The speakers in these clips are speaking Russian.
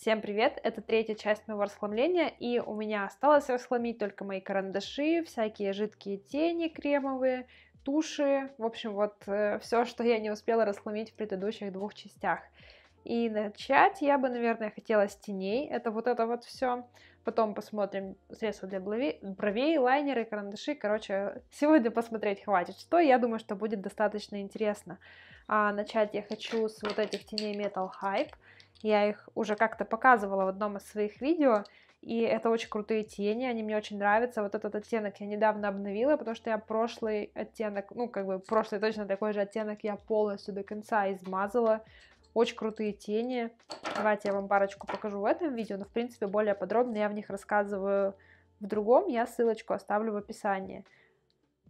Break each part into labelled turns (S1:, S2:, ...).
S1: Всем привет! Это третья часть моего расхламления, и у меня осталось расхламить только мои карандаши, всякие жидкие тени кремовые, туши, в общем, вот э, все, что я не успела расхламить в предыдущих двух частях. И начать я бы, наверное, хотела с теней, это вот это вот все. Потом посмотрим средства для бровей, лайнеры, карандаши. Короче, сегодня посмотреть хватит. Что, я думаю, что будет достаточно интересно. А начать я хочу с вот этих теней Metal Hype. Я их уже как-то показывала в одном из своих видео, и это очень крутые тени, они мне очень нравятся. Вот этот оттенок я недавно обновила, потому что я прошлый оттенок, ну, как бы прошлый точно такой же оттенок я полностью до конца измазала. Очень крутые тени. Давайте я вам парочку покажу в этом видео, но, в принципе, более подробно я в них рассказываю в другом. Я ссылочку оставлю в описании.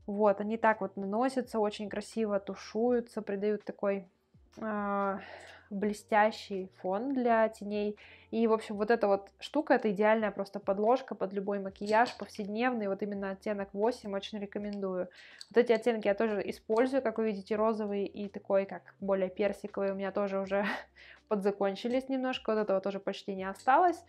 S1: Вот, они так вот наносятся, очень красиво тушуются, придают такой... Э блестящий фон для теней. И, в общем, вот эта вот штука, это идеальная просто подложка под любой макияж повседневный. Вот именно оттенок 8 очень рекомендую. Вот эти оттенки я тоже использую, как вы видите, розовый и такой, как более персиковый, у меня тоже уже подзакончились немножко. Вот этого тоже почти не осталось.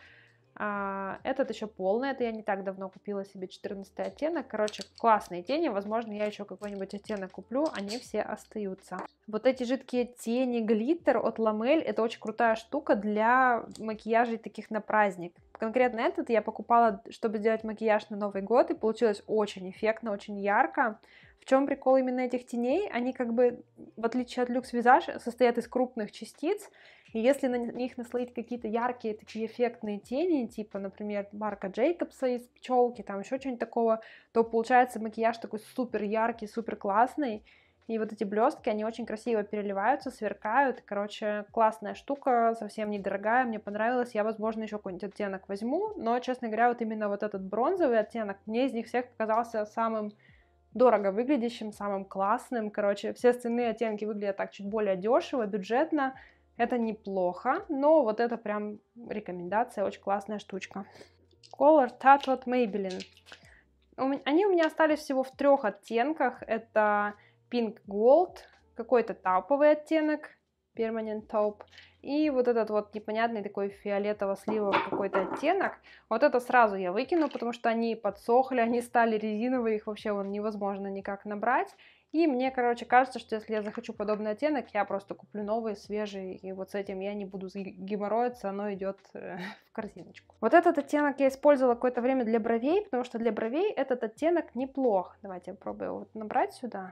S1: А, этот еще полный, это я не так давно купила себе 14 оттенок. Короче, классные тени, возможно, я еще какой-нибудь оттенок куплю, они все остаются. Вот эти жидкие тени, глиттер от Ламель, это очень крутая штука для макияжей таких на праздник. Конкретно этот я покупала, чтобы сделать макияж на Новый год, и получилось очень эффектно, очень ярко. В чем прикол именно этих теней? Они как бы, в отличие от люкс-визаж, состоят из крупных частиц, и если на них наслоить какие-то яркие, такие эффектные тени, типа, например, Марка Джейкобса из «Пчелки», там еще что-нибудь такого, то получается макияж такой супер яркий, супер классный, и вот эти блестки, они очень красиво переливаются, сверкают. Короче, классная штука, совсем недорогая, мне понравилась. Я, возможно, еще какой-нибудь оттенок возьму. Но, честно говоря, вот именно вот этот бронзовый оттенок мне из них всех показался самым дорого выглядящим, самым классным. Короче, все остальные оттенки выглядят так чуть более дешево, бюджетно. Это неплохо, но вот это прям рекомендация, очень классная штучка. Color Touch от Maybelline. Они у меня остались всего в трех оттенках. Это Pink Gold, какой-то тауповый оттенок, Permanent Top, и вот этот вот непонятный такой фиолетово-сливовый какой-то оттенок. Вот это сразу я выкину, потому что они подсохли, они стали резиновые, их вообще вон невозможно никак набрать. И мне, короче, кажется, что если я захочу подобный оттенок, я просто куплю новые, свежие, и вот с этим я не буду геморроиться, оно идет э, в корзиночку. Вот этот оттенок я использовала какое-то время для бровей, потому что для бровей этот оттенок неплох. Давайте я попробую вот набрать сюда.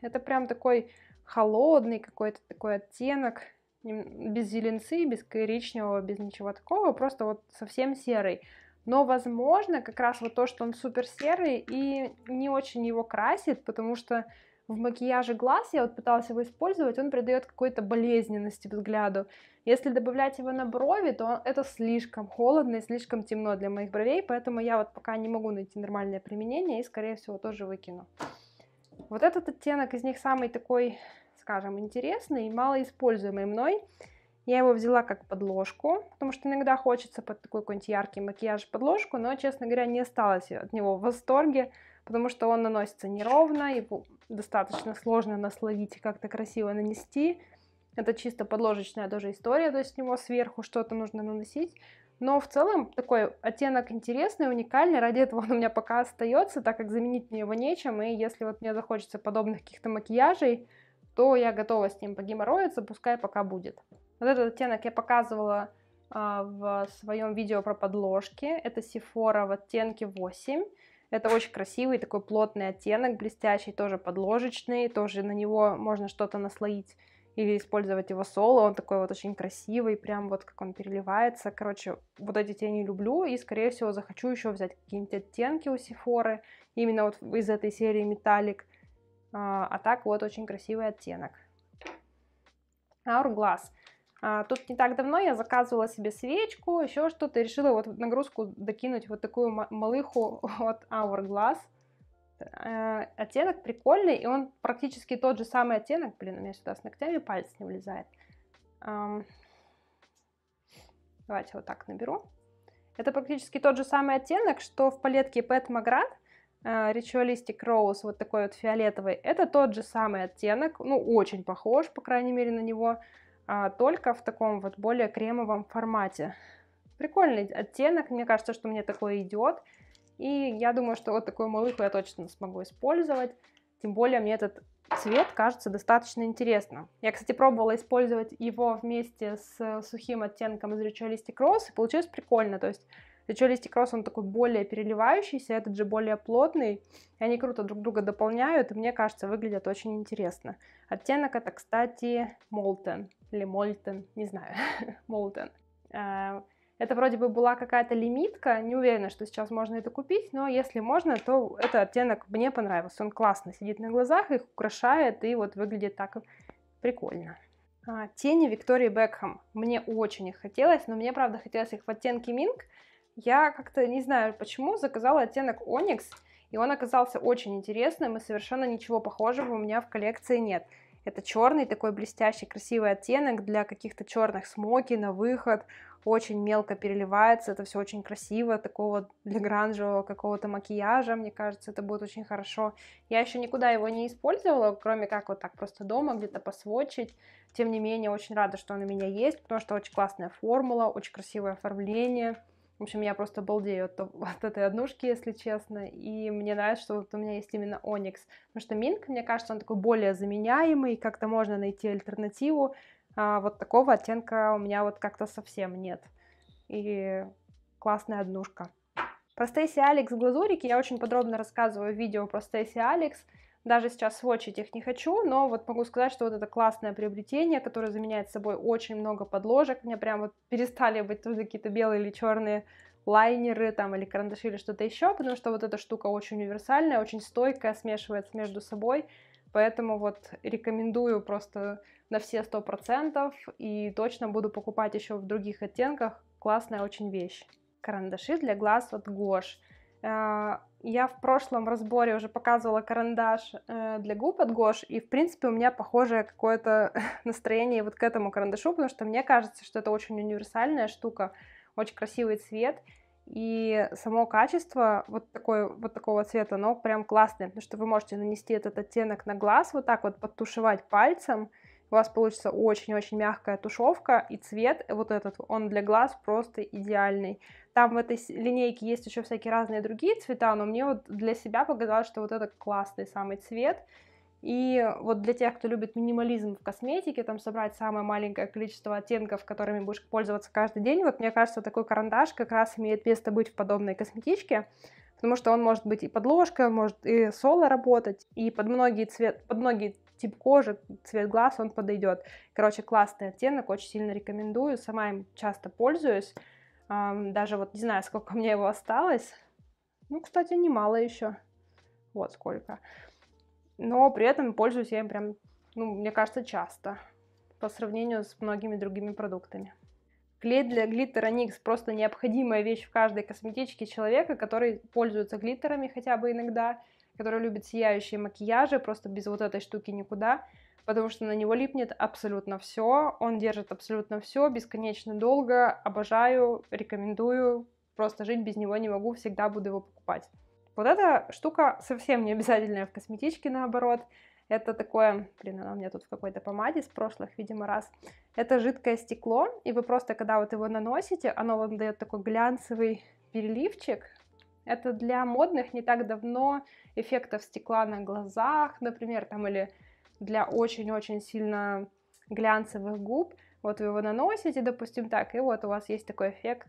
S1: Это прям такой холодный какой-то такой оттенок, без зеленцы, без коричневого, без ничего такого, просто вот совсем серый. Но, возможно, как раз вот то, что он супер серый и не очень его красит, потому что в макияже глаз, я вот пыталась его использовать, он придает какой-то болезненности взгляду. Если добавлять его на брови, то это слишком холодно и слишком темно для моих бровей, поэтому я вот пока не могу найти нормальное применение и, скорее всего, тоже выкину. Вот этот оттенок из них самый такой, скажем, интересный и малоиспользуемый мной. Я его взяла как подложку, потому что иногда хочется под такой какой-нибудь яркий макияж подложку, но, честно говоря, не осталась от него в восторге потому что он наносится неровно, и достаточно сложно наслоить и как-то красиво нанести. Это чисто подложечная тоже история, то есть с него сверху что-то нужно наносить. Но в целом такой оттенок интересный, уникальный, ради этого он у меня пока остается, так как заменить мне его нечем, и если вот мне захочется подобных каких-то макияжей, то я готова с ним погеморроиться, пускай пока будет. Вот этот оттенок я показывала а, в своем видео про подложки, это Sephora в оттенке 8, это очень красивый такой плотный оттенок, блестящий, тоже подложечный, тоже на него можно что-то наслоить или использовать его соло, он такой вот очень красивый, прям вот как он переливается. Короче, вот эти тени люблю, и, скорее всего, захочу еще взять какие-нибудь оттенки у Сифоры, именно вот из этой серии металлик. А, а так вот очень красивый оттенок. Hourglass. А, тут не так давно я заказывала себе свечку, еще что-то, решила вот нагрузку докинуть вот такую малыху от Hourglass. Э, оттенок прикольный, и он практически тот же самый оттенок. Блин, у меня сюда с ногтями палец не влезает. Давайте вот так наберу. Это практически тот же самый оттенок, что в палетке Pet Magrat э, Ritualistic Rose, вот такой вот фиолетовый. Это тот же самый оттенок, ну, очень похож, по крайней мере, на него а только в таком вот более кремовом формате. Прикольный оттенок, мне кажется, что мне такой идет. И я думаю, что вот такую малыху я точно смогу использовать. Тем более мне этот цвет кажется достаточно интересным. Я, кстати, пробовала использовать его вместе с сухим оттенком из Ritualistic Rose, и получилось прикольно. То есть причем листик роз, он такой более переливающийся, этот же более плотный. И они круто друг друга дополняют, и мне кажется, выглядят очень интересно. Оттенок это, кстати, молтен или мольтен, не знаю, молтен. А, это вроде бы была какая-то лимитка, не уверена, что сейчас можно это купить, но если можно, то этот оттенок мне понравился. Он классно сидит на глазах, их украшает и вот выглядит так прикольно. А, тени Виктории Бекхэм. Мне очень их хотелось, но мне, правда, хотелось их в оттенке Минк, я как-то не знаю почему заказала оттенок Оникс, и он оказался очень интересным, и совершенно ничего похожего у меня в коллекции нет. Это черный такой блестящий красивый оттенок для каких-то черных смоки на выход, очень мелко переливается, это все очень красиво, такого для гранжевого какого-то макияжа, мне кажется, это будет очень хорошо. Я еще никуда его не использовала, кроме как вот так просто дома где-то посвочить. Тем не менее, очень рада, что он у меня есть, потому что очень классная формула, очень красивое оформление. В общем, я просто балдею от, от этой однушки, если честно. И мне нравится, что вот у меня есть именно Оникс. Потому что Минк, мне кажется, он такой более заменяемый, как-то можно найти альтернативу. А вот такого оттенка у меня вот как-то совсем нет. И классная однушка. Про Стейси Алекс глазурики я очень подробно рассказываю в видео про Стейси Алекс. Даже сейчас сводчить их не хочу, но вот могу сказать, что вот это классное приобретение, которое заменяет собой очень много подложек. У меня прям вот перестали быть тут какие-то белые или черные лайнеры там или карандаши или что-то еще, потому что вот эта штука очень универсальная, очень стойкая, смешивается между собой. Поэтому вот рекомендую просто на все сто процентов и точно буду покупать еще в других оттенках. Классная очень вещь. Карандаши для глаз от Гош. А, я в прошлом разборе уже показывала карандаш э, для губ от Гош, и, в принципе, у меня похожее какое-то настроение вот к этому карандашу, потому что мне кажется, что это очень универсальная штука, очень красивый цвет, и само качество вот, такой, вот такого цвета, оно прям классное, потому что вы можете нанести этот оттенок на глаз, вот так вот подтушевать пальцем, у вас получится очень-очень мягкая тушевка, и цвет вот этот, он для глаз просто идеальный. Там в этой линейке есть еще всякие разные другие цвета, но мне вот для себя показалось, что вот это классный самый цвет. И вот для тех, кто любит минимализм в косметике, там собрать самое маленькое количество оттенков, которыми будешь пользоваться каждый день, вот мне кажется, такой карандаш как раз имеет место быть в подобной косметичке, потому что он может быть и подложкой, он может и соло работать, и под многие, цвет, под многие тип кожи, цвет глаз, он подойдет. Короче, классный оттенок, очень сильно рекомендую, сама им часто пользуюсь. Даже вот не знаю, сколько мне его осталось. Ну, кстати, немало еще. Вот сколько. Но при этом пользуюсь я им прям, ну, мне кажется, часто. По сравнению с многими другими продуктами. Клей для глиттера NYX просто необходимая вещь в каждой косметичке человека, который пользуется глиттерами хотя бы иногда который любит сияющие макияжи, просто без вот этой штуки никуда, потому что на него липнет абсолютно все, он держит абсолютно все, бесконечно долго, обожаю, рекомендую, просто жить без него не могу, всегда буду его покупать. Вот эта штука совсем не обязательная в косметичке, наоборот, это такое, блин, она у меня тут в какой-то помаде с прошлых, видимо, раз. Это жидкое стекло, и вы просто, когда вот его наносите, оно вам дает такой глянцевый переливчик, это для модных не так давно эффектов стекла на глазах, например, там или для очень-очень сильно глянцевых губ. Вот вы его наносите, допустим, так, и вот у вас есть такой эффект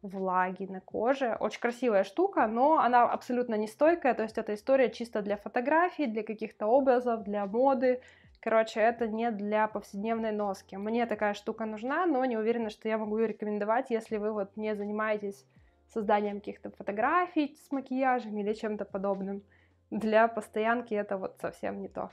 S1: влаги на коже. Очень красивая штука, но она абсолютно нестойкая, то есть эта история чисто для фотографий, для каких-то образов, для моды. Короче, это не для повседневной носки. Мне такая штука нужна, но не уверена, что я могу ее рекомендовать, если вы вот не занимаетесь созданием каких-то фотографий с макияжем или чем-то подобным. Для постоянки это вот совсем не то.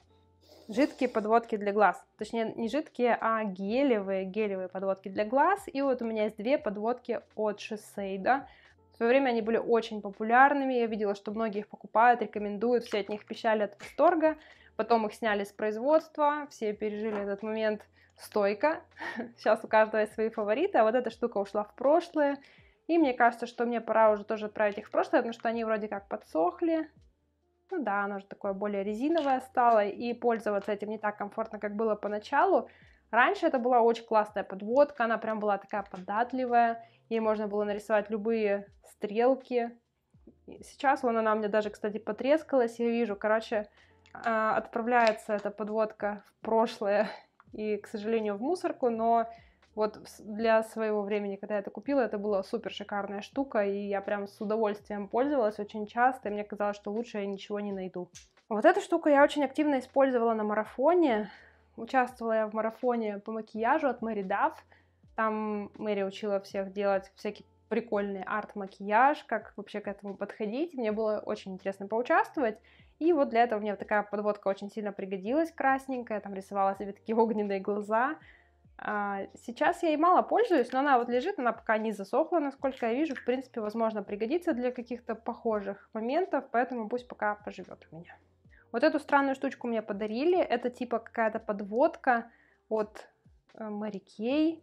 S1: Жидкие подводки для глаз. Точнее, не жидкие, а гелевые, гелевые подводки для глаз. И вот у меня есть две подводки от Шисейда. В свое время они были очень популярными. Я видела, что многие их покупают, рекомендуют. Все от них пищали от восторга. Потом их сняли с производства. Все пережили этот момент стойко. Сейчас у каждого есть свои фавориты. А вот эта штука ушла в прошлое. И мне кажется, что мне пора уже тоже отправить их в прошлое, потому что они вроде как подсохли. Ну да, оно же такое более резиновое стало, и пользоваться этим не так комфортно, как было поначалу. Раньше это была очень классная подводка, она прям была такая податливая, ей можно было нарисовать любые стрелки. Сейчас вон она у меня даже, кстати, потрескалась, я вижу, короче, а, отправляется эта подводка в прошлое и, к сожалению, в мусорку, но вот для своего времени, когда я это купила, это была супер шикарная штука, и я прям с удовольствием пользовалась очень часто, и мне казалось, что лучше я ничего не найду. Вот эту штуку я очень активно использовала на марафоне. Участвовала я в марафоне по макияжу от Мэри Дафф. Там Мэри учила всех делать всякие прикольный арт-макияж, как вообще к этому подходить. Мне было очень интересно поучаствовать. И вот для этого мне такая подводка очень сильно пригодилась, красненькая. Там рисовала себе такие огненные глаза. А, сейчас я ей мало пользуюсь, но она вот лежит, она пока не засохла, насколько я вижу. В принципе, возможно, пригодится для каких-то похожих моментов, поэтому пусть пока поживет у меня. Вот эту странную штучку мне подарили. Это типа какая-то подводка от э, Мэри И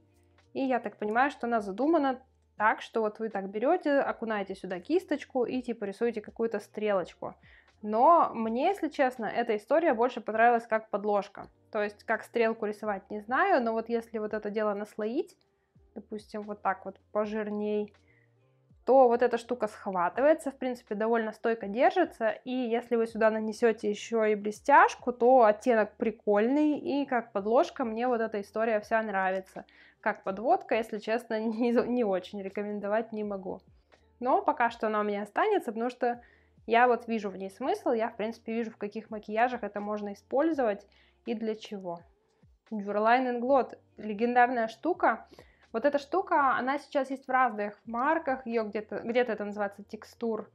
S1: я так понимаю, что она задумана так, что вот вы так берете, окунаете сюда кисточку и типа рисуете какую-то стрелочку. Но мне, если честно, эта история больше понравилась как подложка. То есть, как стрелку рисовать, не знаю, но вот если вот это дело наслоить, допустим, вот так вот пожирней, то вот эта штука схватывается, в принципе, довольно стойко держится, и если вы сюда нанесете еще и блестяшку, то оттенок прикольный, и как подложка мне вот эта история вся нравится. Как подводка, если честно, не, не очень рекомендовать не могу. Но пока что она у меня останется, потому что я вот вижу в ней смысл, я, в принципе, вижу, в каких макияжах это можно использовать и для чего. Дюрлайн Глот – легендарная штука. Вот эта штука, она сейчас есть в разных марках, ее где-то, где-то это называется текстур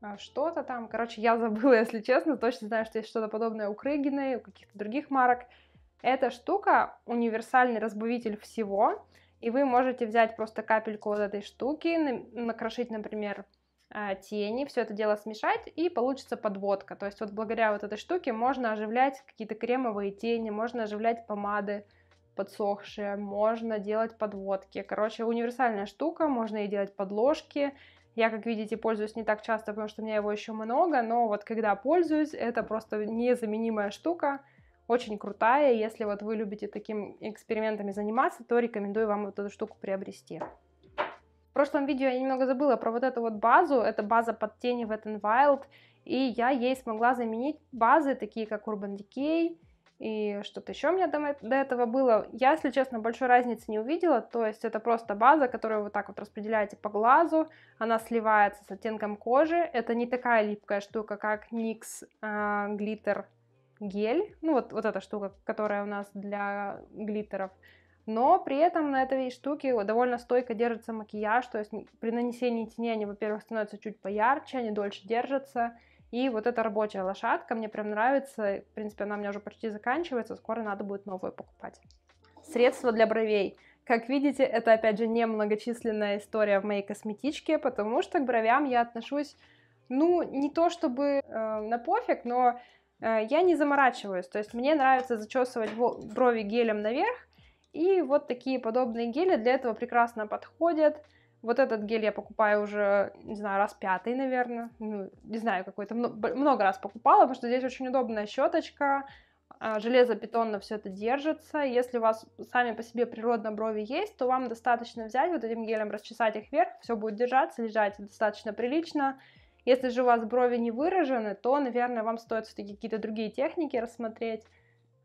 S1: а, что-то там. Короче, я забыла, если честно, точно знаю, что есть что-то подобное у Крыгиной, у каких-то других марок. Эта штука – универсальный разбавитель всего, и вы можете взять просто капельку вот этой штуки, накрошить, например, а, тени, все это дело смешать, и получится подводка. То есть вот благодаря вот этой штуке можно оживлять какие-то кремовые тени, можно оживлять помады подсохшие, можно делать подводки. Короче, универсальная штука, можно и делать подложки. Я, как видите, пользуюсь не так часто, потому что у меня его еще много, но вот когда пользуюсь, это просто незаменимая штука, очень крутая. Если вот вы любите такими экспериментами заниматься, то рекомендую вам вот эту штуку приобрести. В прошлом видео я немного забыла про вот эту вот базу, это база под тени Wet n Wild, и я ей смогла заменить базы, такие как Urban Decay, и что-то еще у меня до, до этого было. Я, если честно, большой разницы не увидела, то есть это просто база, которую вы так вот распределяете по глазу, она сливается с оттенком кожи, это не такая липкая штука, как NYX э, Glitter гель, ну вот, вот эта штука, которая у нас для глиттеров, но при этом на этой штуке довольно стойко держится макияж, то есть при нанесении тени они, во-первых, становятся чуть поярче, они дольше держатся, и вот эта рабочая лошадка мне прям нравится, в принципе, она у меня уже почти заканчивается, скоро надо будет новую покупать. Средства для бровей. Как видите, это опять же не многочисленная история в моей косметичке, потому что к бровям я отношусь, ну, не то чтобы э, на пофиг, но э, я не заморачиваюсь. То есть мне нравится зачесывать брови гелем наверх, и вот такие подобные гели для этого прекрасно подходят. Вот этот гель я покупаю уже, не знаю, раз пятый, наверное. Ну, не знаю, какой-то много раз покупала, потому что здесь очень удобная щеточка, а, железо бетонно все это держится. Если у вас сами по себе природно брови есть, то вам достаточно взять вот этим гелем, расчесать их вверх, все будет держаться, лежать достаточно прилично. Если же у вас брови не выражены, то, наверное, вам стоит все-таки какие-то другие техники рассмотреть,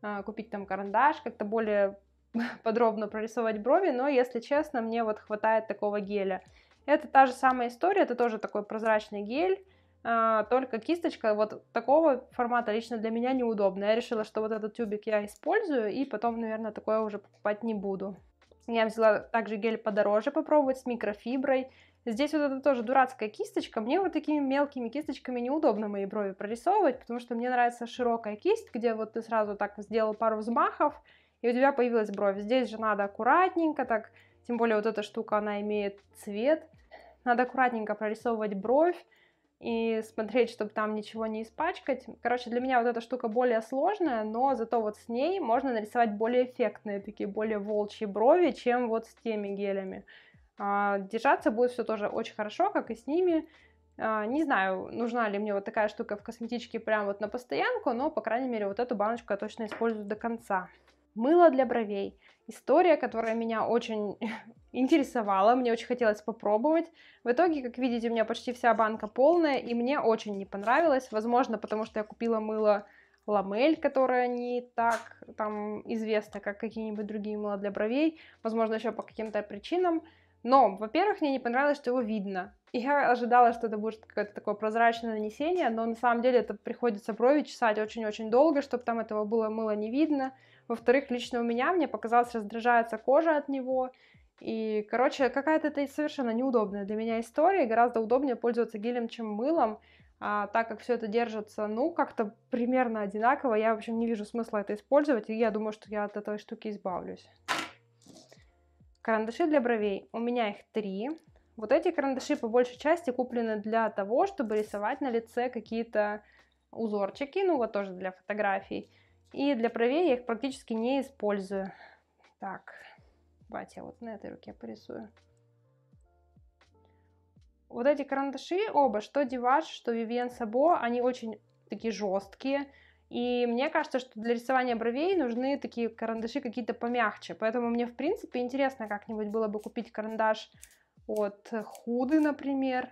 S1: а, купить там карандаш, как-то более подробно прорисовать брови, но, если честно, мне вот хватает такого геля. Это та же самая история, это тоже такой прозрачный гель, а, только кисточка вот такого формата лично для меня неудобна. Я решила, что вот этот тюбик я использую, и потом, наверное, такое уже покупать не буду. Я взяла также гель подороже попробовать с микрофиброй. Здесь вот это тоже дурацкая кисточка. Мне вот такими мелкими кисточками неудобно мои брови прорисовывать, потому что мне нравится широкая кисть, где вот ты сразу так сделал пару взмахов, и у тебя появилась бровь. Здесь же надо аккуратненько так, тем более вот эта штука, она имеет цвет. Надо аккуратненько прорисовывать бровь и смотреть, чтобы там ничего не испачкать. Короче, для меня вот эта штука более сложная, но зато вот с ней можно нарисовать более эффектные, такие более волчьи брови, чем вот с теми гелями. А держаться будет все тоже очень хорошо, как и с ними. А, не знаю, нужна ли мне вот такая штука в косметичке прям вот на постоянку, но, по крайней мере, вот эту баночку я точно использую до конца мыло для бровей. История, которая меня очень интересовала, мне очень хотелось попробовать. В итоге, как видите, у меня почти вся банка полная, и мне очень не понравилось. Возможно, потому что я купила мыло ламель, которое не так там известно, как какие-нибудь другие мыла для бровей. Возможно, еще по каким-то причинам. Но, во-первых, мне не понравилось, что его видно. И Я ожидала, что это будет какое-то такое прозрачное нанесение, но на самом деле это приходится брови чесать очень-очень долго, чтобы там этого было мыло не видно. Во-вторых, лично у меня, мне показалось, раздражается кожа от него. И, короче, какая-то это совершенно неудобная для меня история. Гораздо удобнее пользоваться гелем, чем мылом. А, так как все это держится, ну, как-то примерно одинаково. Я, в общем, не вижу смысла это использовать. И я думаю, что я от этой штуки избавлюсь. Карандаши для бровей. У меня их три. Вот эти карандаши по большей части куплены для того, чтобы рисовать на лице какие-то узорчики, ну вот тоже для фотографий. И для правее я их практически не использую. Так, давайте я вот на этой руке порисую. Вот эти карандаши оба, что Диваш, что Vivienne Сабо, они очень такие жесткие. И мне кажется, что для рисования бровей нужны такие карандаши какие-то помягче. Поэтому мне, в принципе, интересно как-нибудь было бы купить карандаш от Худы, например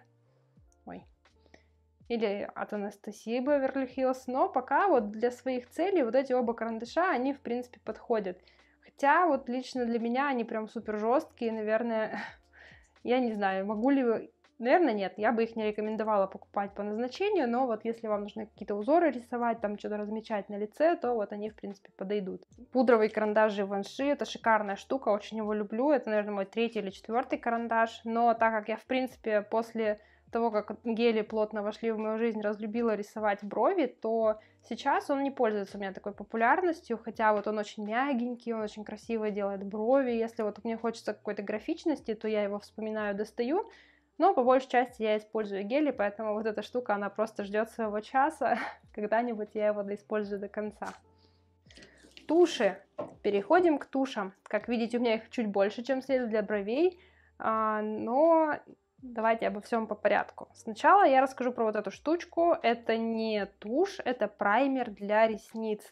S1: или от Анастасии Беверли Хиллз, но пока вот для своих целей вот эти оба карандаша, они, в принципе, подходят. Хотя вот лично для меня они прям супер жесткие, наверное, я не знаю, могу ли Наверное, нет, я бы их не рекомендовала покупать по назначению, но вот если вам нужны какие-то узоры рисовать, там что-то размечать на лице, то вот они, в принципе, подойдут. Пудровые карандаши Ванши это шикарная штука, очень его люблю, это, наверное, мой третий или четвертый карандаш, но так как я, в принципе, после того, как гели плотно вошли в мою жизнь, разлюбила рисовать брови, то сейчас он не пользуется у меня такой популярностью, хотя вот он очень мягенький, он очень красиво делает брови. Если вот мне хочется какой-то графичности, то я его вспоминаю, достаю. Но по большей части я использую гели, поэтому вот эта штука, она просто ждет своего часа. Когда-нибудь я его доиспользую до конца. Туши. Переходим к тушам. Как видите, у меня их чуть больше, чем след для бровей а, но Давайте обо всем по порядку. Сначала я расскажу про вот эту штучку. Это не тушь, это праймер для ресниц.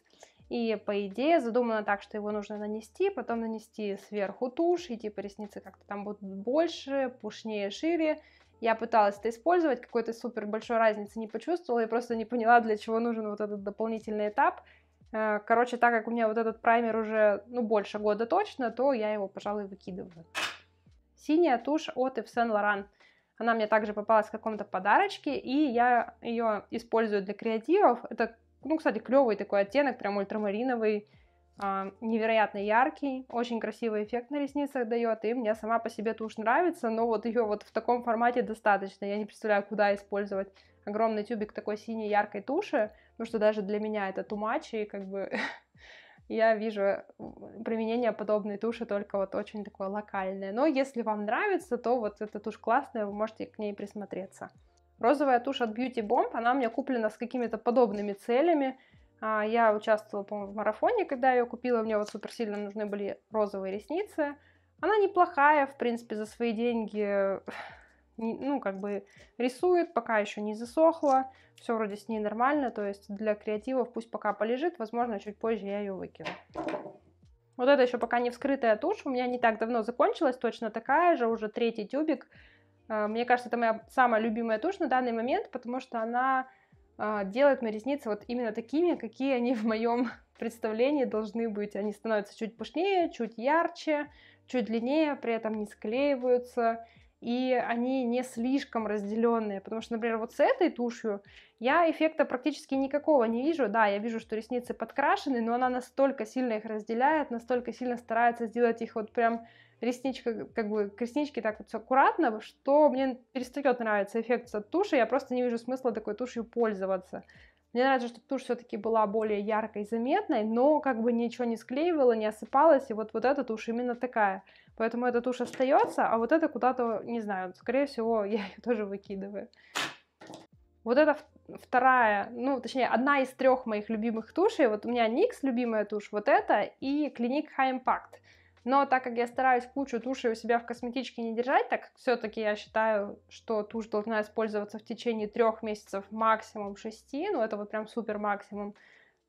S1: И по идее задумано так, что его нужно нанести, потом нанести сверху тушь, и типа ресницы как-то там будут больше, пушнее, шире. Я пыталась это использовать, какой-то супер большой разницы не почувствовала, и просто не поняла, для чего нужен вот этот дополнительный этап. Э, короче, так как у меня вот этот праймер уже, ну, больше года точно, то я его, пожалуй, выкидываю. Синяя тушь от Yves Saint Laurent. Она мне также попалась в каком-то подарочке, и я ее использую для креативов. Это, ну, кстати, клевый такой оттенок, прям ультрамариновый, а, невероятно яркий, очень красивый эффект на ресницах дает, и мне сама по себе тушь нравится, но вот ее вот в таком формате достаточно. Я не представляю, куда использовать огромный тюбик такой синей яркой туши, потому что даже для меня это тумачи как бы я вижу применение подобной туши только вот очень такое локальное. Но если вам нравится, то вот эта тушь классная, вы можете к ней присмотреться. Розовая тушь от Beauty Bomb, она у меня куплена с какими-то подобными целями. А, я участвовала, по-моему, в марафоне, когда ее купила, мне вот супер сильно нужны были розовые ресницы. Она неплохая, в принципе, за свои деньги ну, как бы рисует, пока еще не засохла, все вроде с ней нормально, то есть для креативов пусть пока полежит, возможно, чуть позже я ее выкину. Вот это еще пока не вскрытая тушь, у меня не так давно закончилась, точно такая же, уже третий тюбик. А, мне кажется, это моя самая любимая тушь на данный момент, потому что она а, делает мои ресницы вот именно такими, какие они в моем представлении должны быть. Они становятся чуть пышнее, чуть ярче, чуть длиннее, при этом не склеиваются, и они не слишком разделенные, потому что, например, вот с этой тушью я эффекта практически никакого не вижу, да, я вижу, что ресницы подкрашены, но она настолько сильно их разделяет, настолько сильно старается сделать их вот прям ресничка, как бы к ресничке так вот все аккуратно, что мне перестает нравиться эффект от туши, я просто не вижу смысла такой тушью пользоваться. Мне нравится, чтобы тушь все-таки была более яркой, заметной, но как бы ничего не склеивала, не осыпалась, и вот, вот эта тушь именно такая – Поэтому эта тушь остается, а вот эта куда-то, не знаю, скорее всего, я ее тоже выкидываю. Вот это вторая, ну, точнее, одна из трех моих любимых тушей. Вот у меня N.Y.X. любимая тушь, вот это, и Клиник High Impact. Но так как я стараюсь кучу туши у себя в косметичке не держать, так все-таки я считаю, что тушь должна использоваться в течение трех месяцев, максимум шести, ну это вот прям супер максимум,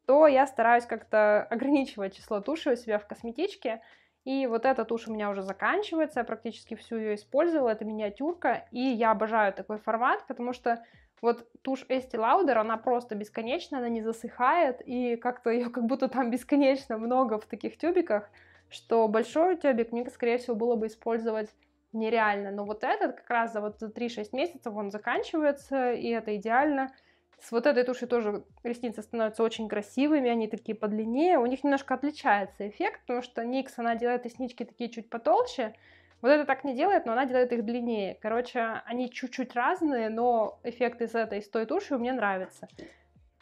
S1: то я стараюсь как-то ограничивать число туши у себя в косметичке. И вот эта тушь у меня уже заканчивается, я практически всю ее использовала, это миниатюрка, и я обожаю такой формат, потому что вот тушь Estee Lauder она просто бесконечна, она не засыхает, и как-то ее как будто там бесконечно много в таких тюбиках, что большой тюбик мне, скорее всего, было бы использовать нереально. Но вот этот как раз за вот за 3-6 месяцев он заканчивается, и это идеально. С вот этой тушью тоже ресницы становятся очень красивыми, они такие подлиннее. У них немножко отличается эффект, потому что Никс, она делает реснички такие чуть потолще. Вот это так не делает, но она делает их длиннее. Короче, они чуть-чуть разные, но эффект из этой, с той тушью мне нравится.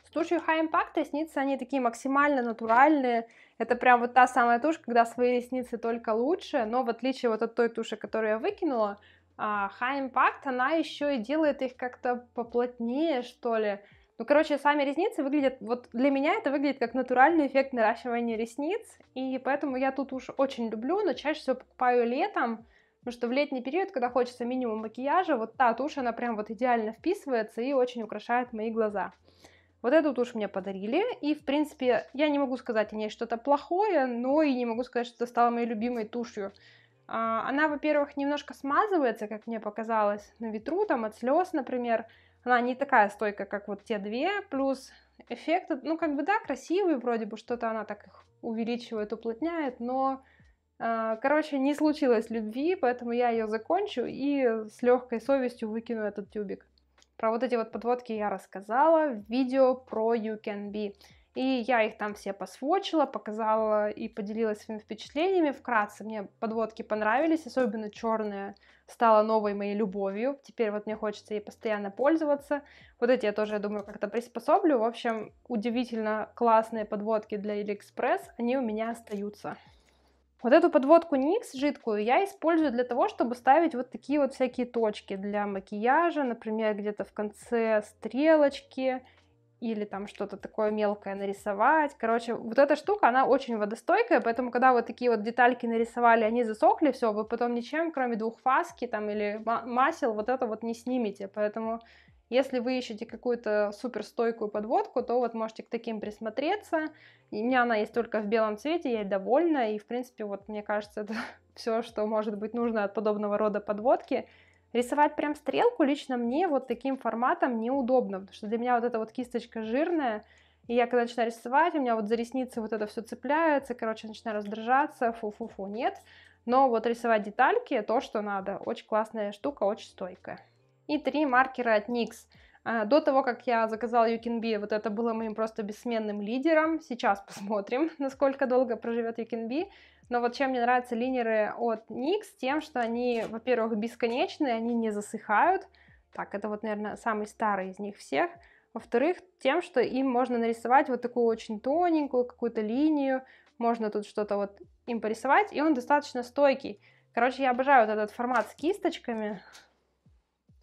S1: С тушью High Impact ресницы, они такие максимально натуральные. Это прям вот та самая тушь, когда свои ресницы только лучше, но в отличие вот от той туши, которую я выкинула, а, high Impact, она еще и делает их как-то поплотнее, что ли. Ну, короче, сами ресницы выглядят, вот для меня это выглядит как натуральный эффект наращивания ресниц, и поэтому я тут уж очень люблю, но чаще всего покупаю летом, потому что в летний период, когда хочется минимум макияжа, вот та тушь, она прям вот идеально вписывается и очень украшает мои глаза. Вот эту тушь мне подарили, и, в принципе, я не могу сказать о ней что-то плохое, но и не могу сказать, что это стало моей любимой тушью. А, она, во-первых, немножко смазывается, как мне показалось, на ветру, там, от слез, например. Она не такая стойкая, как вот те две, плюс эффект, ну, как бы, да, красивый вроде бы, что-то она так их увеличивает, уплотняет, но, а, короче, не случилось любви, поэтому я ее закончу и с легкой совестью выкину этот тюбик. Про вот эти вот подводки я рассказала в видео про You Can Be. И я их там все посвочила, показала и поделилась своими впечатлениями вкратце. Мне подводки понравились, особенно черная стала новой моей любовью. Теперь вот мне хочется ей постоянно пользоваться. Вот эти я тоже, я думаю, как-то приспособлю. В общем, удивительно классные подводки для AliExpress, они у меня остаются. Вот эту подводку NYX жидкую я использую для того, чтобы ставить вот такие вот всякие точки для макияжа, например, где-то в конце стрелочки, или там что-то такое мелкое нарисовать. Короче, вот эта штука, она очень водостойкая, поэтому когда вот такие вот детальки нарисовали, они засохли, все, вы потом ничем, кроме двухфаски там или масел, вот это вот не снимете. Поэтому если вы ищете какую-то суперстойкую подводку, то вот можете к таким присмотреться. И у меня она есть только в белом цвете, я довольна. И, в принципе, вот мне кажется, это все, что может быть нужно от подобного рода подводки. Рисовать прям стрелку лично мне вот таким форматом неудобно, потому что для меня вот эта вот кисточка жирная, и я когда начинаю рисовать, у меня вот за ресницы вот это все цепляется, короче, начинаю раздражаться, фу-фу-фу, нет. Но вот рисовать детальки, то, что надо. Очень классная штука, очень стойкая. И три маркера от NYX. А, до того, как я заказала Юкинби, вот это было моим просто бессменным лидером. Сейчас посмотрим, насколько долго проживет Юкинби. Но вот чем мне нравятся линеры от NYX, тем, что они, во-первых, бесконечные, они не засыхают. Так, это вот, наверное, самый старый из них всех. Во-вторых, тем, что им можно нарисовать вот такую очень тоненькую какую-то линию. Можно тут что-то вот им порисовать, и он достаточно стойкий. Короче, я обожаю вот этот формат с кисточками.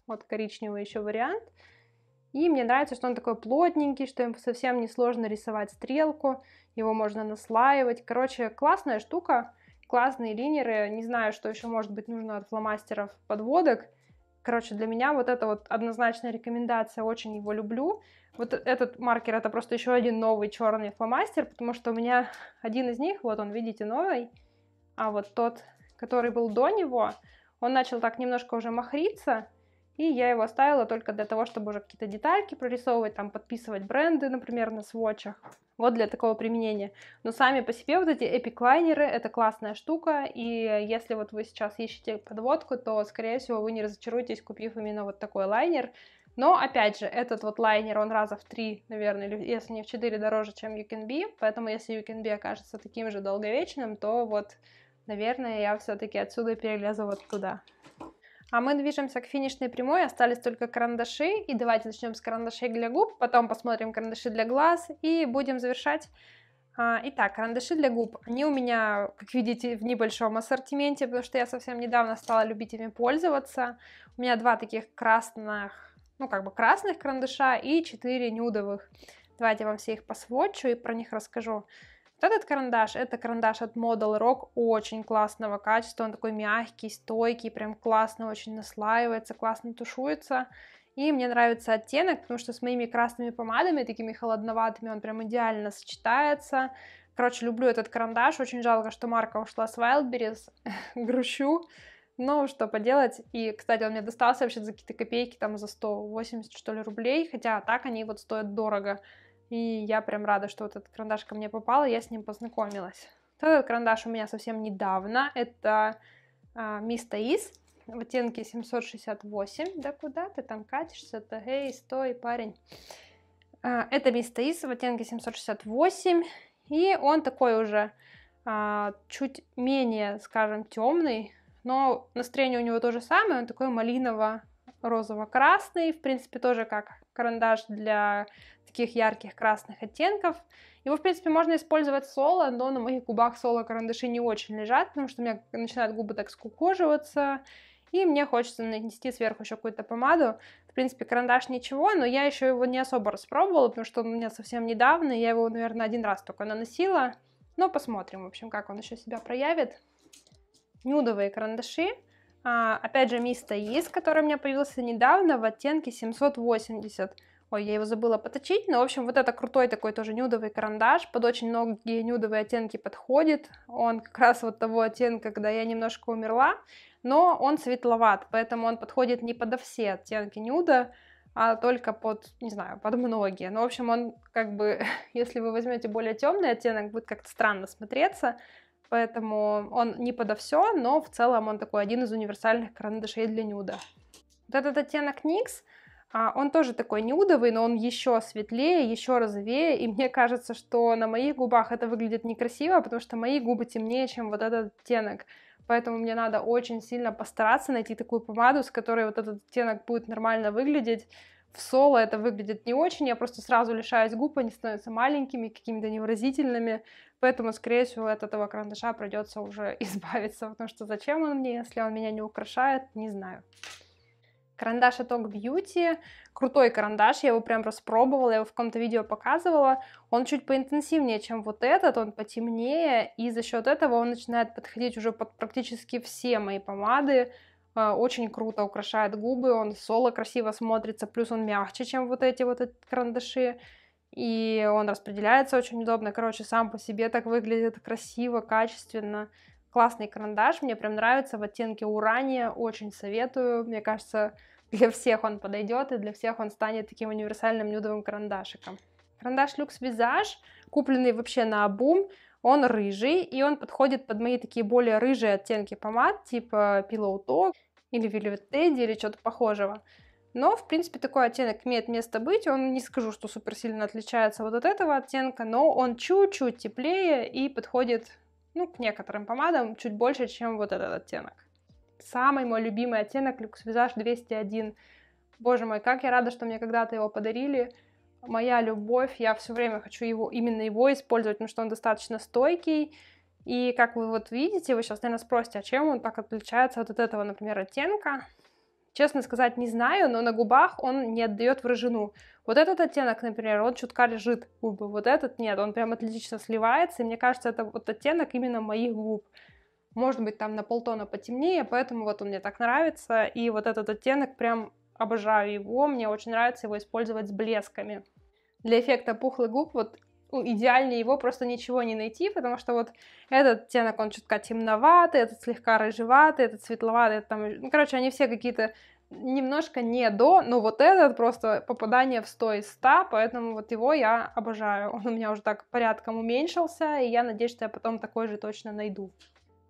S1: Вот коричневый еще вариант. И мне нравится, что он такой плотненький, что им совсем несложно рисовать стрелку, его можно наслаивать. Короче, классная штука, классные линеры. Не знаю, что еще может быть нужно от фломастеров подводок. Короче, для меня вот это вот однозначная рекомендация, очень его люблю. Вот этот маркер, это просто еще один новый черный фломастер, потому что у меня один из них, вот он, видите, новый, а вот тот, который был до него, он начал так немножко уже махриться, и я его оставила только для того, чтобы уже какие-то детальки прорисовывать, там подписывать бренды, например, на сводчах. Вот для такого применения. Но сами по себе вот эти эпиклайнеры, это классная штука. И если вот вы сейчас ищете подводку, то, скорее всего, вы не разочаруетесь, купив именно вот такой лайнер. Но, опять же, этот вот лайнер, он раза в три, наверное, или если не в четыре дороже, чем You Can Be. Поэтому, если You Can Be окажется таким же долговечным, то вот, наверное, я все-таки отсюда перелезу вот туда. А мы движемся к финишной прямой, остались только карандаши. И давайте начнем с карандашей для губ, потом посмотрим карандаши для глаз и будем завершать. А, итак, карандаши для губ. Они у меня, как видите, в небольшом ассортименте, потому что я совсем недавно стала любить ими пользоваться. У меня два таких красных, ну как бы красных карандаша и четыре нюдовых. Давайте я вам все их посводчу и про них расскажу. Вот этот карандаш, это карандаш от Model Rock, очень классного качества, он такой мягкий, стойкий, прям классно очень наслаивается, классно тушуется. И мне нравится оттенок, потому что с моими красными помадами, такими холодноватыми, он прям идеально сочетается. Короче, люблю этот карандаш, очень жалко, что марка ушла с Wildberries, грущу. Ну, что поделать. И, кстати, он мне достался вообще за какие-то копейки, там, за 180, что ли, рублей. Хотя так они вот стоят дорого. И я прям рада, что вот этот карандаш ко мне попал, и я с ним познакомилась. этот карандаш у меня совсем недавно. Это а, Мисс Таис в оттенке 768. Да куда ты там катишься-то? Эй, стой, парень. А, это Мисс Таис в оттенке 768. И он такой уже а, чуть менее, скажем, темный. Но настроение у него то же самое. Он такой малиново розово-красный, в принципе, тоже как карандаш для таких ярких красных оттенков. Его, в принципе, можно использовать соло, но на моих губах соло карандаши не очень лежат, потому что у меня начинают губы так скукоживаться, и мне хочется нанести сверху еще какую-то помаду. В принципе, карандаш ничего, но я еще его не особо распробовала, потому что он у меня совсем недавно, я его, наверное, один раз только наносила. Но посмотрим, в общем, как он еще себя проявит. Нюдовые карандаши. А, опять же, Миста ИС, который у меня появился недавно в оттенке 780. Ой, я его забыла поточить, но, в общем, вот это крутой такой тоже нюдовый карандаш, под очень многие нюдовые оттенки подходит, он как раз вот того оттенка, когда я немножко умерла, но он светловат, поэтому он подходит не под все оттенки нюда, а только под, не знаю, под многие. Но, ну, в общем, он как бы, если вы возьмете более темный оттенок, будет как-то странно смотреться, поэтому он не подо все, но в целом он такой один из универсальных карандашей для нюда. Вот этот оттенок Никс, а, он тоже такой нюдовый, но он еще светлее, еще розовее, и мне кажется, что на моих губах это выглядит некрасиво, потому что мои губы темнее, чем вот этот оттенок. Поэтому мне надо очень сильно постараться найти такую помаду, с которой вот этот оттенок будет нормально выглядеть, в соло это выглядит не очень, я просто сразу лишаюсь губ, они становятся маленькими, какими-то невыразительными, поэтому, скорее всего, от этого карандаша придется уже избавиться, потому что зачем он мне, если он меня не украшает, не знаю. Карандаш от Ог Beauty, крутой карандаш, я его прям распробовала, я его в каком-то видео показывала, он чуть поинтенсивнее, чем вот этот, он потемнее, и за счет этого он начинает подходить уже под практически все мои помады, а, очень круто украшает губы, он соло красиво смотрится, плюс он мягче, чем вот эти вот эти карандаши, и он распределяется очень удобно, короче, сам по себе так выглядит красиво, качественно, классный карандаш, мне прям нравится в оттенке урания, очень советую, мне кажется, для всех он подойдет, и для всех он станет таким универсальным нюдовым карандашиком. Карандаш Люкс Визаж, купленный вообще на обум, он рыжий, и он подходит под мои такие более рыжие оттенки помад, типа Pillow Talk или Velvet Teddy или что-то похожего. Но, в принципе, такой оттенок имеет место быть. Он, не скажу, что супер сильно отличается вот от этого оттенка, но он чуть-чуть теплее и подходит ну, к некоторым помадам чуть больше, чем вот этот оттенок. Самый мой любимый оттенок Luxe Visage 201. Боже мой, как я рада, что мне когда-то его подарили моя любовь, я все время хочу его, именно его использовать, потому что он достаточно стойкий, и как вы вот видите, вы сейчас, наверное, спросите, а чем он так отличается вот от этого, например, оттенка? Честно сказать, не знаю, но на губах он не отдает выражину. Вот этот оттенок, например, он чутка лежит губы, вот этот нет, он прям отлично сливается, и мне кажется, это вот оттенок именно моих губ. Может быть, там на полтона потемнее, поэтому вот он мне так нравится, и вот этот оттенок прям обожаю его, мне очень нравится его использовать с блесками для эффекта пухлых губ вот ну, идеальнее его просто ничего не найти, потому что вот этот оттенок, он чутка темноватый, этот слегка рыжеватый, этот светловатый, этот там, ну, короче, они все какие-то немножко не до, но вот этот просто попадание в 100 из 100, поэтому вот его я обожаю. Он у меня уже так порядком уменьшился, и я надеюсь, что я потом такой же точно найду.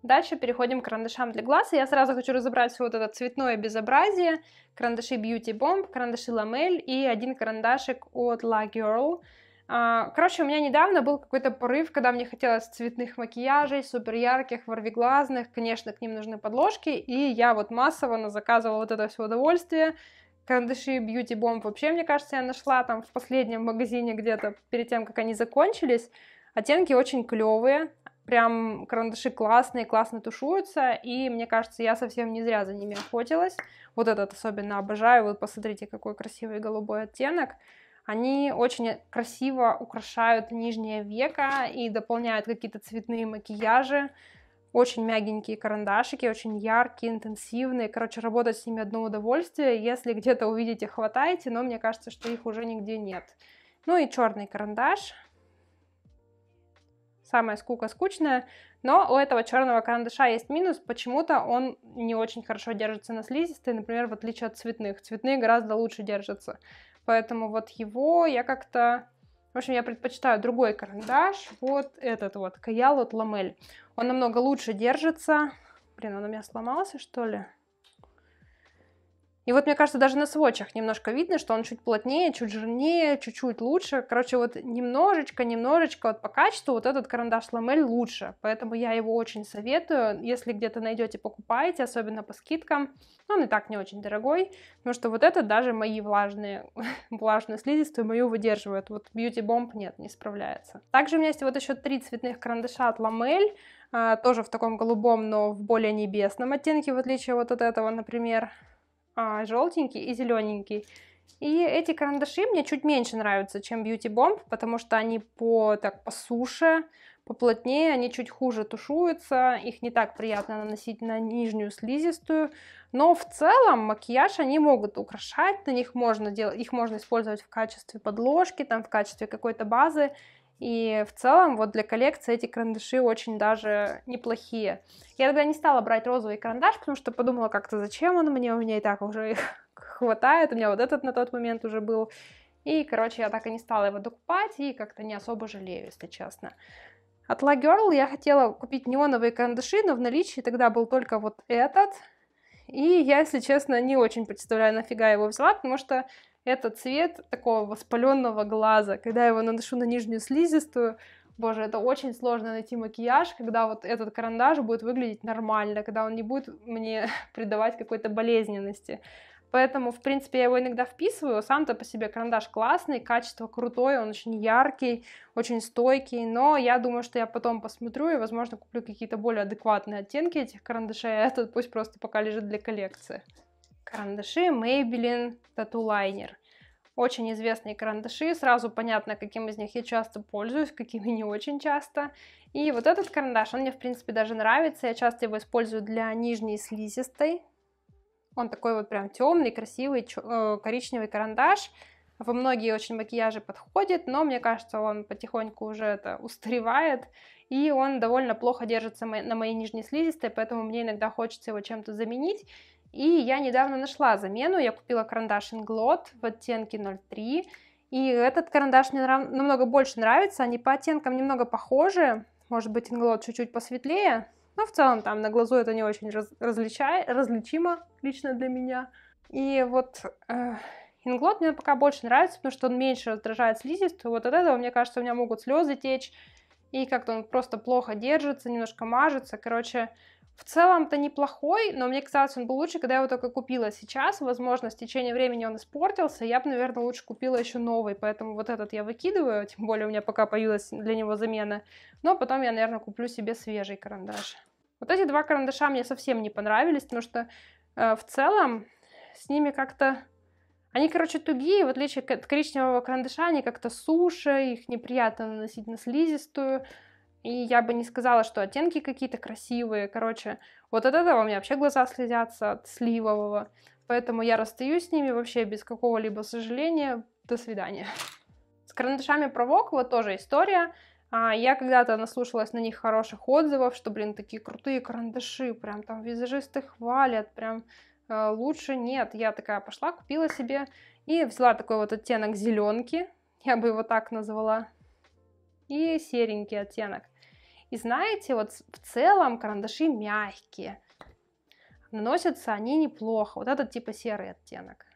S1: Дальше переходим к карандашам для глаз. И я сразу хочу разобрать все вот это цветное безобразие. Карандаши Beauty Bomb, карандаши Ламель и один карандашик от La Girl. А, короче, у меня недавно был какой-то порыв, когда мне хотелось цветных макияжей, супер ярких, ворвиглазных. Конечно, к ним нужны подложки, и я вот массово заказывала вот это все удовольствие. Карандаши Beauty Bomb вообще, мне кажется, я нашла там в последнем магазине где-то перед тем, как они закончились. Оттенки очень клевые, прям карандаши классные, классно тушуются, и мне кажется, я совсем не зря за ними охотилась. Вот этот особенно обожаю, вот посмотрите, какой красивый голубой оттенок. Они очень красиво украшают нижнее веко и дополняют какие-то цветные макияжи. Очень мягенькие карандашики, очень яркие, интенсивные. Короче, работать с ними одно удовольствие. Если где-то увидите, хватайте, но мне кажется, что их уже нигде нет. Ну и черный карандаш самая скука скучная, но у этого черного карандаша есть минус, почему-то он не очень хорошо держится на слизистой, например, в отличие от цветных. Цветные гораздо лучше держатся. Поэтому вот его я как-то... В общем, я предпочитаю другой карандаш, вот этот вот, Каял от Ламель. Он намного лучше держится. Блин, он у меня сломался, что ли? И вот, мне кажется, даже на сводчах немножко видно, что он чуть плотнее, чуть жирнее, чуть-чуть лучше. Короче, вот немножечко-немножечко вот по качеству вот этот карандаш Ламель лучше. Поэтому я его очень советую. Если где-то найдете, покупайте, особенно по скидкам. Он и так не очень дорогой, потому что вот этот даже мои влажные, влажную слизистую мою выдерживает. Вот Beauty Bomb нет, не справляется. Также у меня есть вот еще три цветных карандаша от Ламель а, тоже в таком голубом, но в более небесном оттенке, в отличие вот от этого, например а, желтенький и зелененький. И эти карандаши мне чуть меньше нравятся, чем Beauty Bomb, потому что они по, так, по суше, поплотнее, они чуть хуже тушуются, их не так приятно наносить на нижнюю слизистую, но в целом макияж они могут украшать, на них можно делать, их можно использовать в качестве подложки, там в качестве какой-то базы, и в целом вот для коллекции эти карандаши очень даже неплохие. Я тогда не стала брать розовый карандаш, потому что подумала как-то, зачем он мне, у меня и так уже их хватает, у меня вот этот на тот момент уже был. И, короче, я так и не стала его докупать, и как-то не особо жалею, если честно. От La Girl я хотела купить неоновые карандаши, но в наличии тогда был только вот этот. И я, если честно, не очень представляю, нафига я его взяла, потому что это цвет такого воспаленного глаза. Когда я его наношу на нижнюю слизистую, боже, это очень сложно найти макияж, когда вот этот карандаш будет выглядеть нормально, когда он не будет мне придавать какой-то болезненности. Поэтому, в принципе, я его иногда вписываю. Сам-то по себе карандаш классный, качество крутое, он очень яркий, очень стойкий. Но я думаю, что я потом посмотрю и, возможно, куплю какие-то более адекватные оттенки этих карандашей. А этот пусть просто пока лежит для коллекции карандаши Maybelline Tattoo Liner. Очень известные карандаши, сразу понятно, каким из них я часто пользуюсь, какими не очень часто. И вот этот карандаш, он мне, в принципе, даже нравится, я часто его использую для нижней слизистой. Он такой вот прям темный, красивый, э, коричневый карандаш. Во многие очень макияжи подходит, но мне кажется, он потихоньку уже это устаревает и он довольно плохо держится на моей нижней слизистой, поэтому мне иногда хочется его чем-то заменить. И я недавно нашла замену, я купила карандаш Inglot в оттенке 03, и этот карандаш мне намного больше нравится, они по оттенкам немного похожи, может быть, Inglot чуть-чуть посветлее, но в целом там на глазу это не очень раз различай, различимо лично для меня. И вот э, Inglot мне пока больше нравится, потому что он меньше раздражает слизистую, вот от этого, мне кажется, у меня могут слезы течь, и как-то он просто плохо держится, немножко мажется, короче, в целом-то неплохой, но мне казалось, он был лучше, когда я его только купила. Сейчас, возможно, с течением времени он испортился, я бы, наверное, лучше купила еще новый, поэтому вот этот я выкидываю, тем более у меня пока появилась для него замена. Но потом я, наверное, куплю себе свежий карандаш. Вот эти два карандаша мне совсем не понравились, потому что э, в целом с ними как-то... Они, короче, тугие, в отличие от коричневого карандаша, они как-то суши, их неприятно наносить на слизистую. И я бы не сказала, что оттенки какие-то красивые. Короче, вот от этого у меня вообще глаза слезятся, от сливового. Поэтому я расстаюсь с ними вообще без какого-либо сожаления. До свидания. С карандашами вот тоже история. А, я когда-то наслушалась на них хороших отзывов, что, блин, такие крутые карандаши, прям там визажисты хвалят, прям э, лучше нет. Я такая пошла, купила себе и взяла такой вот оттенок зеленки, я бы его так назвала, и серенький оттенок. И знаете, вот в целом карандаши мягкие. Наносятся они неплохо. Вот этот типа серый оттенок.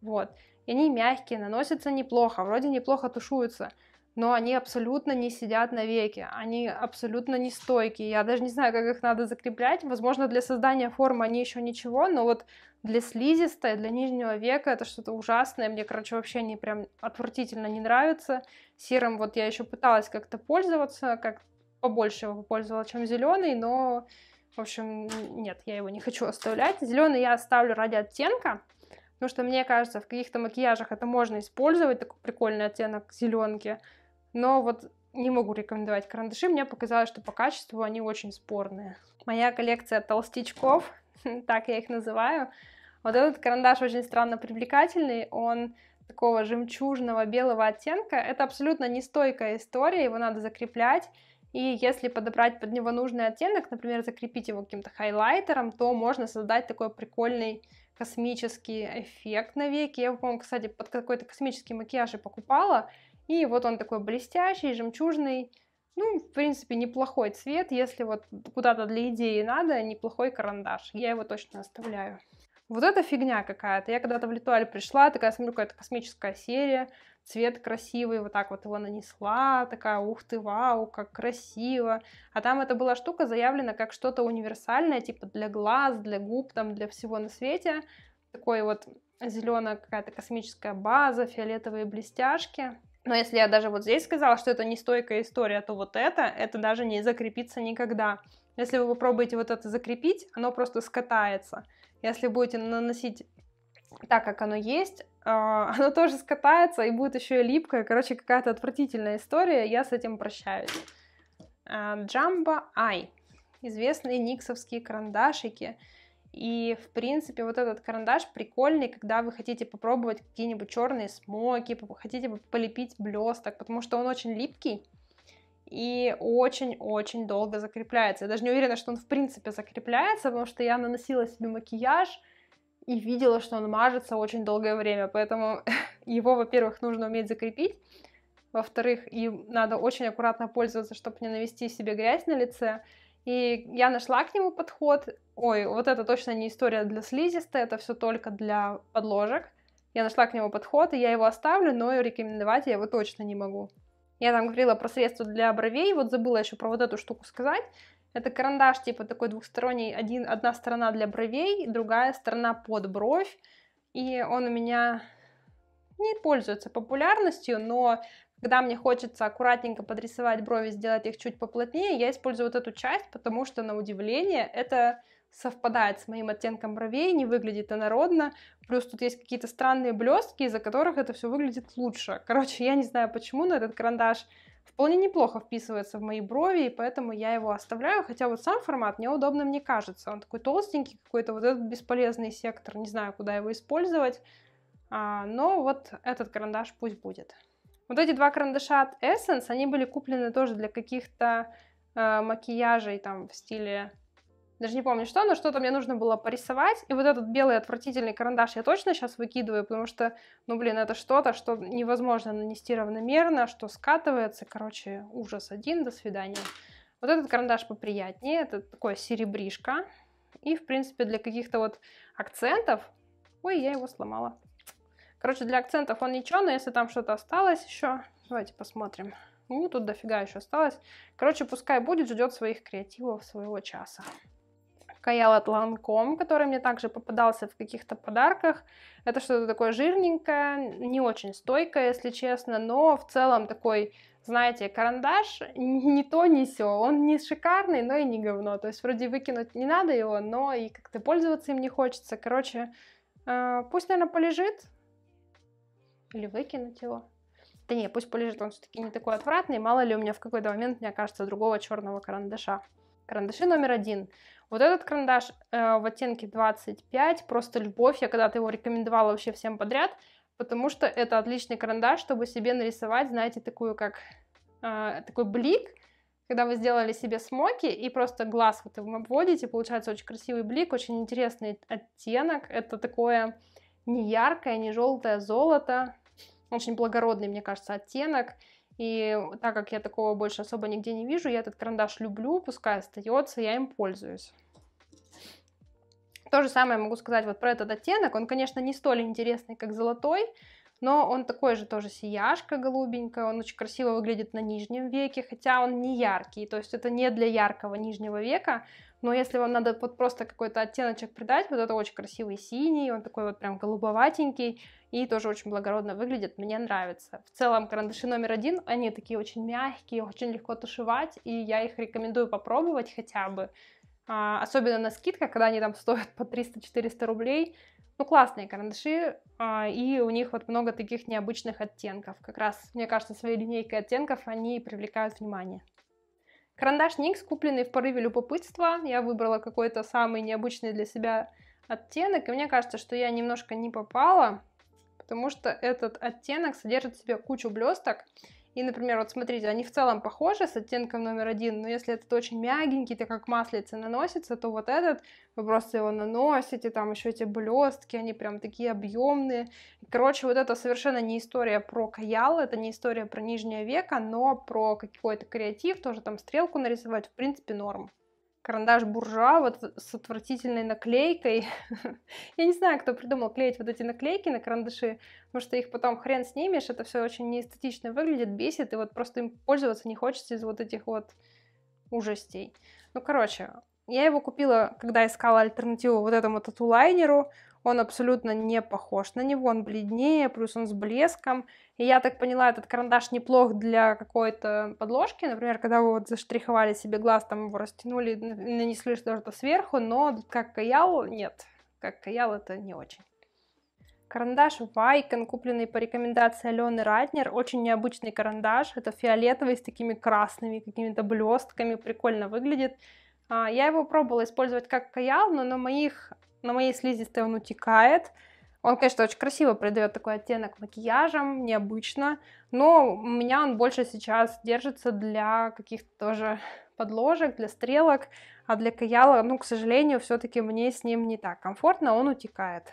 S1: Вот. И они мягкие, наносятся неплохо, вроде неплохо тушуются но они абсолютно не сидят на веке, они абсолютно не стойкие, я даже не знаю, как их надо закреплять, возможно, для создания формы они еще ничего, но вот для слизистой, для нижнего века это что-то ужасное, мне, короче, вообще они прям отвратительно не нравятся. серым вот я еще пыталась как-то пользоваться, как побольше его пользовала, чем зеленый, но в общем, нет, я его не хочу оставлять. Зеленый я оставлю ради оттенка, потому что мне кажется, в каких-то макияжах это можно использовать, такой прикольный оттенок зеленки но вот не могу рекомендовать карандаши. Мне показалось, что по качеству они очень спорные. Моя коллекция толстячков, так я их называю. Вот этот карандаш очень странно привлекательный. Он такого жемчужного белого оттенка. Это абсолютно нестойкая история, его надо закреплять. И если подобрать под него нужный оттенок, например, закрепить его каким-то хайлайтером, то можно создать такой прикольный космический эффект на веке. Я, по-моему, кстати, под какой-то космический макияж и покупала. И вот он такой блестящий, жемчужный, ну, в принципе, неплохой цвет, если вот куда-то для идеи надо, неплохой карандаш, я его точно оставляю. Вот это фигня какая-то. Я когда-то в Литуаль пришла, такая, смотрю, какая-то космическая серия, цвет красивый, вот так вот его нанесла, такая, ух ты, вау, как красиво. А там это была штука заявлена как что-то универсальное, типа для глаз, для губ, там, для всего на свете. Такой вот зеленая какая-то космическая база, фиолетовые блестяшки. Но если я даже вот здесь сказала, что это не стойкая история, то вот это, это даже не закрепится никогда. Если вы попробуете вот это закрепить, оно просто скатается. Если будете наносить так, как оно есть, а, оно тоже скатается и будет еще и липкое. Короче, какая-то отвратительная история, я с этим прощаюсь. Джамба Ай, Известные никсовские карандашики. И, в принципе, вот этот карандаш прикольный, когда вы хотите попробовать какие-нибудь черные смоки, хотите полепить блесток, потому что он очень липкий и очень-очень долго закрепляется. Я даже не уверена, что он в принципе закрепляется, потому что я наносила себе макияж и видела, что он мажется очень долгое время, поэтому его, во-первых, нужно уметь закрепить, во-вторых, им надо очень аккуратно пользоваться, чтобы не навести себе грязь на лице, и я нашла к нему подход. Ой, вот это точно не история для слизистой, это все только для подложек. Я нашла к нему подход, и я его оставлю, но рекомендовать я его точно не могу. Я там говорила про средства для бровей, вот забыла еще про вот эту штуку сказать. Это карандаш типа такой двухсторонний, один, одна сторона для бровей, другая сторона под бровь. И он у меня не пользуется популярностью, но когда мне хочется аккуратненько подрисовать брови, сделать их чуть поплотнее, я использую вот эту часть, потому что, на удивление, это совпадает с моим оттенком бровей, не выглядит инородно. Плюс тут есть какие-то странные блестки, из-за которых это все выглядит лучше. Короче, я не знаю почему, но этот карандаш вполне неплохо вписывается в мои брови, и поэтому я его оставляю, хотя вот сам формат мне удобным не кажется. Он такой толстенький какой-то, вот этот бесполезный сектор, не знаю, куда его использовать. А, но вот этот карандаш пусть будет. Вот эти два карандаша от Essence, они были куплены тоже для каких-то э, макияжей там в стиле... Даже не помню что, но что-то мне нужно было порисовать. И вот этот белый отвратительный карандаш я точно сейчас выкидываю, потому что, ну блин, это что-то, что невозможно нанести равномерно, что скатывается. Короче, ужас один, до свидания. Вот этот карандаш поприятнее, это такое серебришко. И, в принципе, для каких-то вот акцентов... Ой, я его сломала. Короче, для акцентов он ничего, но если там что-то осталось еще, давайте посмотрим. Ну, тут дофига еще осталось. Короче, пускай будет, ждет своих креативов, своего часа. Каял от Ланком, который мне также попадался в каких-то подарках. Это что-то такое жирненькое, не очень стойкое, если честно, но в целом такой, знаете, карандаш не то, не все. Он не шикарный, но и не говно. То есть вроде выкинуть не надо его, но и как-то пользоваться им не хочется. Короче, э, пусть, наверное, полежит, или выкинуть его. Да не, пусть полежит, он все-таки не такой отвратный. Мало ли у меня в какой-то момент, мне кажется, другого черного карандаша. Карандаши номер один. Вот этот карандаш э, в оттенке 25, просто любовь. Я когда-то его рекомендовала вообще всем подряд, потому что это отличный карандаш, чтобы себе нарисовать, знаете, такую как... Э, такой блик, когда вы сделали себе смоки и просто глаз вот им обводите, получается очень красивый блик, очень интересный оттенок. Это такое не яркое, не желтое золото. Очень благородный, мне кажется, оттенок. И так как я такого больше особо нигде не вижу, я этот карандаш люблю, пускай остается, я им пользуюсь. То же самое могу сказать вот про этот оттенок. Он, конечно, не столь интересный, как золотой, но он такой же тоже сияшка голубенькая, он очень красиво выглядит на нижнем веке, хотя он не яркий, то есть это не для яркого нижнего века, но если вам надо вот просто какой-то оттеночек придать, вот это очень красивый синий, он такой вот прям голубоватенький и тоже очень благородно выглядит, мне нравится. В целом карандаши номер один, они такие очень мягкие, очень легко тушевать, и я их рекомендую попробовать хотя бы. А, особенно на скидках, когда они там стоят по 300-400 рублей, ну, классные карандаши, а, и у них вот много таких необычных оттенков. Как раз, мне кажется, своей линейкой оттенков они привлекают внимание. Карандаш Никс, купленный в порыве любопытства. Я выбрала какой-то самый необычный для себя оттенок, и мне кажется, что я немножко не попала, потому что этот оттенок содержит в себе кучу блесток, и, например, вот смотрите, они в целом похожи с оттенком номер один, но если этот очень мягенький, так как маслица наносится, то вот этот вы просто его наносите, там еще эти блестки, они прям такие объемные. Короче, вот это совершенно не история про каял, это не история про нижнее веко, но про какой-то креатив, тоже там стрелку нарисовать, в принципе, норм карандаш буржуа вот с отвратительной наклейкой. Я не знаю, кто придумал клеить вот эти наклейки на карандаши, потому что их потом хрен снимешь, это все очень неэстетично выглядит, бесит, и вот просто им пользоваться не хочется из вот этих вот ужастей. Ну, короче, я его купила, когда искала альтернативу вот этому тату-лайнеру он абсолютно не похож на него, он бледнее, плюс он с блеском. И я так поняла, этот карандаш неплох для какой-то подложки, например, когда вы вот заштриховали себе глаз, там его растянули, нанесли что-то сверху, но как каял нет, как каял это не очень. Карандаш Вайкен, купленный по рекомендации Алены Ратнер. Очень необычный карандаш. Это фиолетовый с такими красными какими-то блестками. Прикольно выглядит. А, я его пробовала использовать как каял, но на моих на моей слизистой он утекает. Он, конечно, очень красиво придает такой оттенок макияжем, необычно, но у меня он больше сейчас держится для каких-то тоже подложек, для стрелок, а для каяла, ну, к сожалению, все-таки мне с ним не так комфортно, он утекает.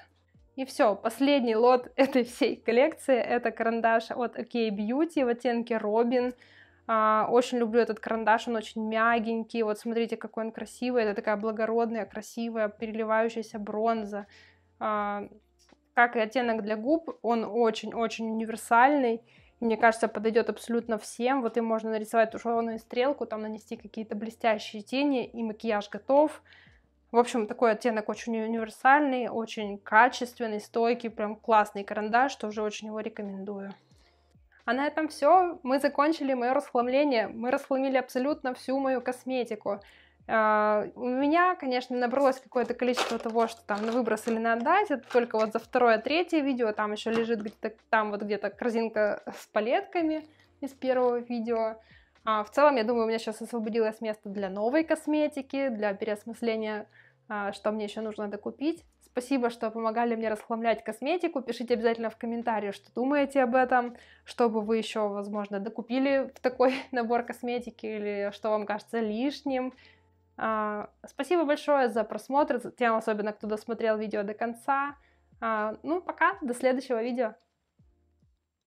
S1: И все, последний лот этой всей коллекции, это карандаш от OK Beauty в оттенке Robin. А, очень люблю этот карандаш, он очень мягенький. Вот смотрите, какой он красивый. Это такая благородная, красивая, переливающаяся бронза. А, как и оттенок для губ, он очень-очень универсальный. Мне кажется, подойдет абсолютно всем. Вот и можно нарисовать тушеную стрелку, там нанести какие-то блестящие тени, и макияж готов. В общем, такой оттенок очень универсальный, очень качественный, стойкий, прям классный карандаш, тоже очень его рекомендую. А на этом все. Мы закончили мое расхламление. Мы расхламили абсолютно всю мою косметику. А, у меня, конечно, набралось какое-то количество того, что там на выброс или на отдать. Это только вот за второе, третье видео. Там еще лежит где-то там вот где-то корзинка с палетками из первого видео. А в целом, я думаю, у меня сейчас освободилось место для новой косметики, для переосмысления, а, что мне еще нужно докупить. Спасибо, что помогали мне расхламлять косметику. Пишите обязательно в комментарии, что думаете об этом, что бы вы еще, возможно, докупили в такой набор косметики или что вам кажется лишним. А, спасибо большое за просмотр, тем особенно, кто досмотрел видео до конца. А, ну, пока, до следующего видео.